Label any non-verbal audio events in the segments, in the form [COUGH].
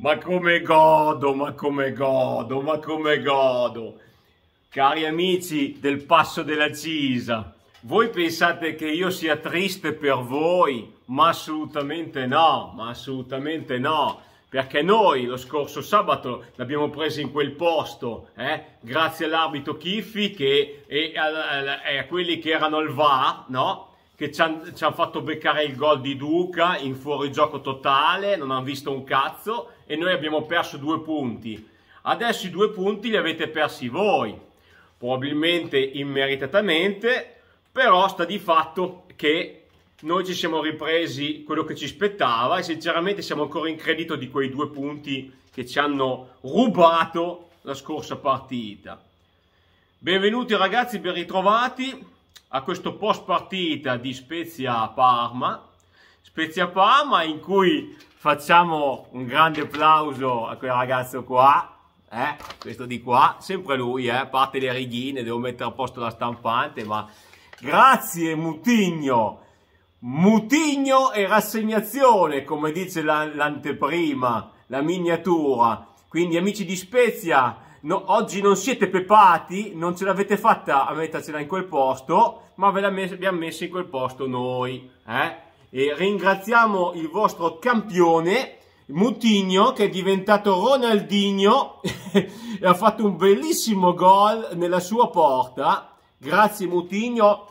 Ma come godo, ma come godo, ma come godo. Cari amici del Passo della Cisa, voi pensate che io sia triste per voi? Ma assolutamente no, ma assolutamente no. Perché noi lo scorso sabato l'abbiamo preso in quel posto, eh? grazie all'arbitro Chiffi che, e, a, quelli che erano al VA, no? che ci hanno han fatto beccare il gol di Duca in fuorigioco totale, non hanno visto un cazzo e noi abbiamo perso due punti. Adesso i due punti li avete persi voi, probabilmente immeritatamente, però sta di fatto che noi ci siamo ripresi quello che ci spettava e sinceramente siamo ancora in credito di quei due punti che ci hanno rubato la scorsa partita. Benvenuti ragazzi, ben ritrovati a questo post partita di Spezia Parma, Spezia Parma in cui facciamo un grande applauso a quel ragazzo qua, eh, questo di qua, sempre lui, eh, parte le righine, devo mettere a posto la stampante, ma grazie Mutigno, Mutigno e rassegnazione, come dice l'anteprima, la, la miniatura, quindi amici di Spezia, no, oggi non siete pepati, non ce l'avete fatta a mettercela in quel posto, ma ve l'abbiamo messa in quel posto noi. Eh? E ringraziamo il vostro campione Mutigno che è diventato Ronaldinho [LAUGHS] e ha fatto un bellissimo gol nella sua porta. Grazie Mutigno,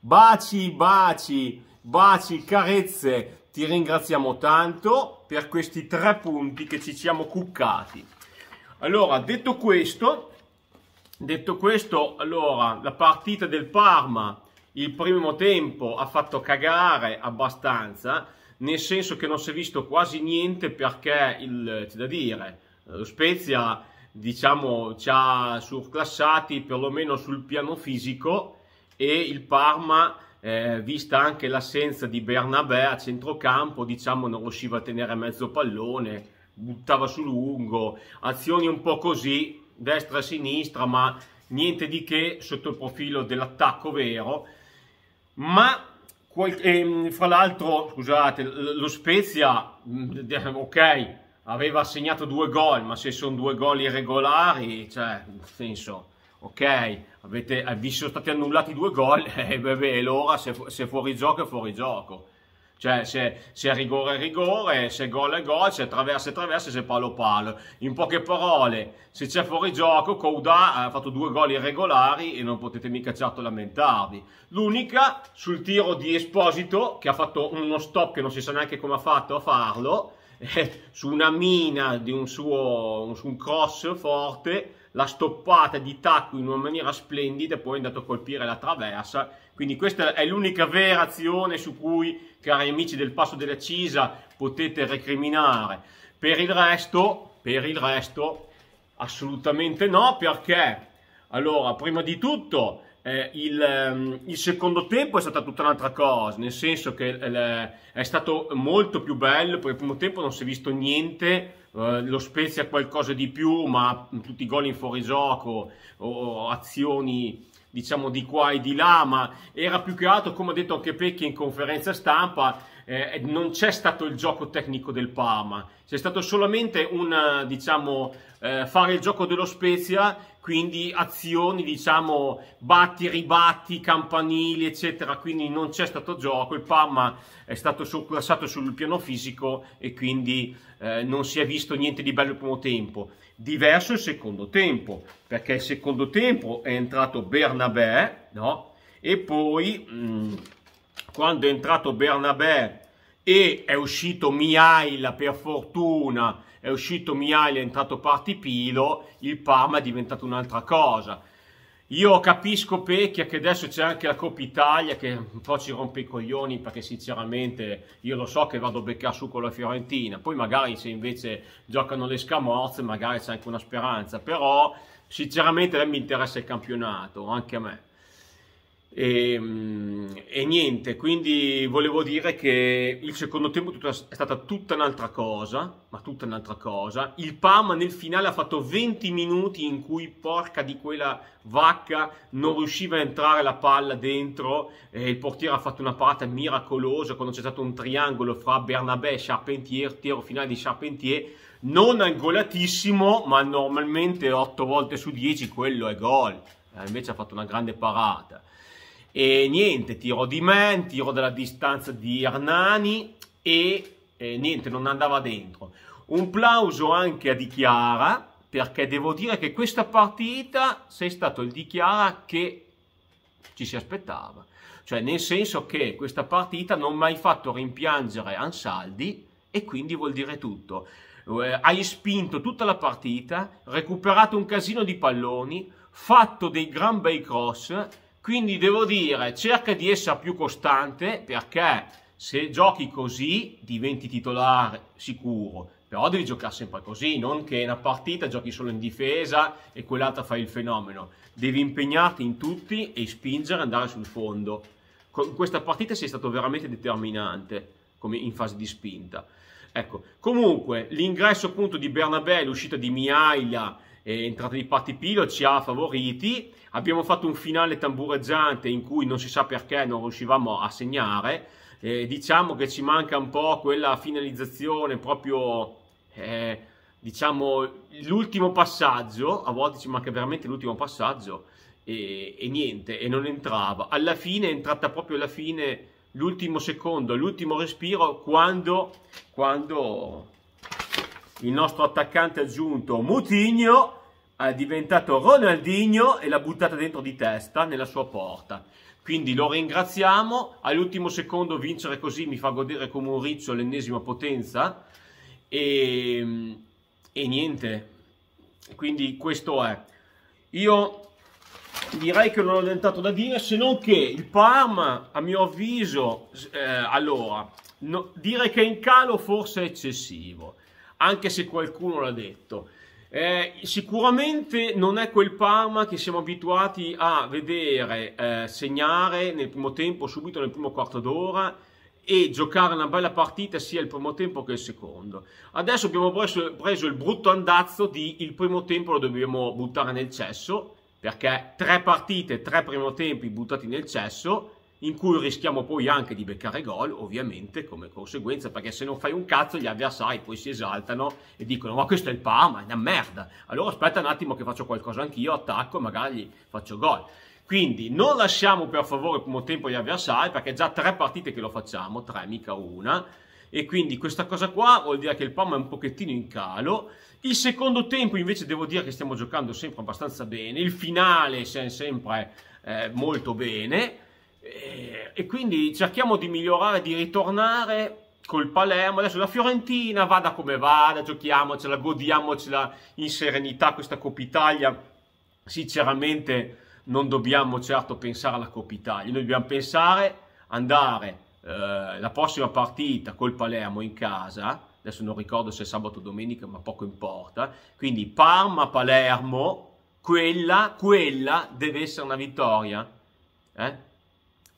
baci, baci, baci, carezze. Ti ringraziamo tanto per questi tre punti che ci siamo cuccati. Allora, detto questo, detto questo, allora, la partita del Parma, il primo tempo ha fatto cagare abbastanza, nel senso che non si è visto quasi niente perché, il, c'è da dire, lo Spezia diciamo ci ha surclassati perlomeno sul piano fisico e il Parma eh, vista anche l'assenza di Bernabé a centrocampo diciamo non riusciva a tenere mezzo pallone buttava su lungo, azioni un po' così, destra-sinistra, e ma niente di che sotto il profilo dell'attacco vero, ma qualche, ehm, fra l'altro, scusate, lo Spezia, ok, aveva segnato due gol, ma se sono due gol irregolari, cioè, nel senso, ok, avete, eh, vi sono stati annullati due gol, [LAUGHS] eh, e eh, beh, l'ora se, se fuori gioco è fuori gioco. Cioè, se, se rigore è rigore, se è gol è gol, se è traversa è traversa, se è palo palo. In poche parole, se c'è fuori gioco, Couda ha fatto due gol irregolari e non potete mica certo lamentarvi. L'unica sul tiro di Esposito, che ha fatto uno stop che non si sa neanche come ha fatto a farlo, [LAUGHS] eh, su una mina di un suo su un cross forte, la stoppata di tacco in una maniera splendida e poi è andato a colpire la traversa. Quindi questa è l'unica vera azione su cui, cari amici del Passo della Cisa, potete recriminare. Per il resto, per il resto, assolutamente no, perché, allora, prima di tutto... Eh, il, ehm, il, secondo tempo è stata tutta un'altra cosa, nel senso che eh, è stato molto più bello, per il primo tempo non si è visto niente, eh, lo Spezia qualcosa di più, ma tutti i gol in fuorigioco o azioni diciamo di qua e di là, ma era più che altro, come ha detto anche Pecchi in conferenza stampa, eh, non c'è stato il gioco tecnico del Parma, c'è stato solamente un, diciamo, eh, fare il gioco dello Spezia, quindi azioni, diciamo, batti, ribatti, campanili, eccetera, quindi non c'è stato gioco, il Parma è stato surclassato sul piano fisico e quindi eh, non si è visto niente di bello il primo tempo. Diverso il secondo tempo, perché il secondo tempo è entrato Bernabé, no? E poi... Mh, mm, quando è entrato Bernabé e è uscito Miaila per fortuna, è uscito Miaila, è entrato Partipilo, il Parma è diventato un'altra cosa. Io capisco Pecchia che adesso c'è anche la Coppa Italia che un po' ci rompe i coglioni perché sinceramente io lo so che vado a beccare su con la Fiorentina, poi magari se invece giocano le scamozze magari c'è anche una speranza, però sinceramente a me interessa il campionato, anche a me. E, ehm, e, niente, quindi volevo dire che il secondo tempo è stata tutta un'altra cosa, ma tutta un'altra cosa. Il Parma nel finale ha fatto 20 minuti in cui porca di quella vacca non riusciva a entrare la palla dentro e il portiere ha fatto una parata miracolosa quando c'è stato un triangolo fra Bernabé e Charpentier, tiro finale di Charpentier, non angolatissimo, ma normalmente 8 volte su 10 quello è gol. Eh, invece ha fatto una grande parata e niente, tiro di me, tiro della distanza di Hernani e eh, niente, non andava dentro. Un plauso anche a Di Chiara, perché devo dire che questa partita sei stato il Di Chiara che ci si aspettava. Cioè nel senso che questa partita non mi hai fatto rimpiangere Ansaldi e quindi vuol dire tutto. Eh, hai spinto tutta la partita, recuperato un casino di palloni, fatto dei gran bei cross quindi devo dire, cerca di essere più costante perché se giochi così diventi titolare sicuro, però devi giocare sempre così, non che una partita giochi solo in difesa e quell'altra fai il fenomeno. Devi impegnarti in tutti e spingere, andare sul fondo. Con questa partita sei stato veramente determinante come in fase di spinta. Ecco, comunque l'ingresso appunto di Bernabé, l'uscita di Miaia, eh, entrate di Patti Pilo ci ha favoriti, abbiamo fatto un finale tambureggiante in cui non si sa perché non riuscivamo a segnare, eh, diciamo che ci manca un po' quella finalizzazione proprio... Eh, diciamo l'ultimo passaggio a volte ci manca veramente l'ultimo passaggio e, e, niente, e non entrava. Alla fine è entrata proprio la fine, l'ultimo secondo, l'ultimo respiro, quando, quando il nostro attaccante aggiunto Mutigno è diventato Ronaldinho e l'ha buttata dentro di testa nella sua porta. Quindi lo ringraziamo, all'ultimo secondo vincere così mi fa godere come un riccio l'ennesima potenza e, e niente, quindi questo è. Io direi che non ho dentato da dire se non che il Parma a mio avviso eh, allora no, dire che è in calo forse è eccessivo anche se qualcuno l'ha detto. Eh, sicuramente non è quel Parma che siamo abituati a vedere eh, segnare nel primo tempo, subito nel primo quarto d'ora e giocare una bella partita sia il primo tempo che il secondo. Adesso abbiamo preso, preso il brutto andazzo di il primo tempo lo dobbiamo buttare nel cesso perché tre partite, tre primo tempi buttati nel cesso in cui rischiamo poi anche di beccare gol, ovviamente, come conseguenza, perché se non fai un cazzo gli avversari poi si esaltano e dicono ma questo è il Parma, è una merda, allora aspetta un attimo che faccio qualcosa anch'io, attacco e magari faccio gol. Quindi non lasciamo per favore primo tempo gli avversari, perché già tre partite che lo facciamo, tre mica una, e quindi questa cosa qua vuol dire che il Parma è un pochettino in calo. Il secondo tempo invece devo dire che stiamo giocando sempre abbastanza bene, il finale sempre eh, molto bene, eh, e, quindi cerchiamo di migliorare, di ritornare col Palermo. Adesso la Fiorentina vada come vada, giochiamocela, godiamocela in serenità questa Coppa Italia. Sinceramente non dobbiamo certo pensare alla Coppa Italia, noi dobbiamo pensare andare eh, la prossima partita col Palermo in casa, adesso non ricordo se è sabato o domenica, ma poco importa. Quindi Parma-Palermo, quella, quella deve essere una vittoria. Eh?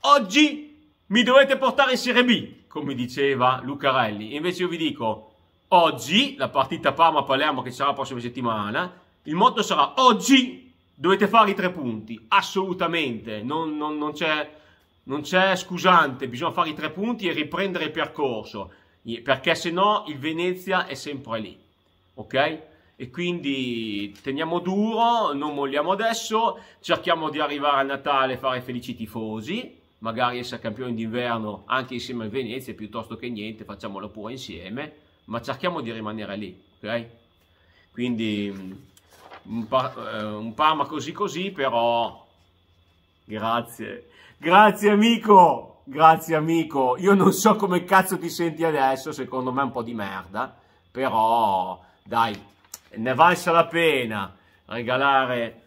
oggi mi dovete portare in Serie B, come diceva Lucarelli. Invece io vi dico, oggi, la partita Parma-Palermo che sarà la prossima settimana, il motto sarà oggi dovete fare i tre punti, assolutamente, non, non, non c'è scusante, bisogna fare i tre punti e riprendere il percorso, perché se no il Venezia è sempre lì, ok? E quindi teniamo duro, non molliamo adesso, cerchiamo di arrivare a Natale e fare felici i tifosi, magari essere campioni d'inverno anche insieme a Venezia piuttosto che niente, facciamolo pure insieme, ma cerchiamo di rimanere lì, ok? Quindi mm, un, par eh, un Parma così così, però grazie, grazie amico, grazie amico, io non so come cazzo ti senti adesso, secondo me è un po' di merda, però dai, ne valsa la pena regalare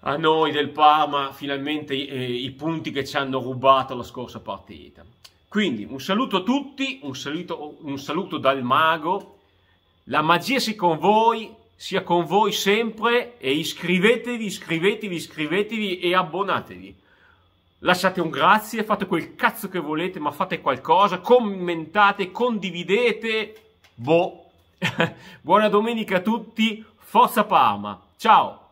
a noi del Parma finalmente eh, i punti che ci hanno rubato la scorsa partita. Quindi un saluto a tutti, un saluto, un saluto dal mago, la magia sia con voi, sia con voi sempre e iscrivetevi, iscrivetevi, iscrivetevi e abbonatevi. Lasciate un grazie, fate quel cazzo che volete, ma fate qualcosa, commentate, condividete, boh. [LAUGHS] Buona domenica a tutti, forza Parma, ciao!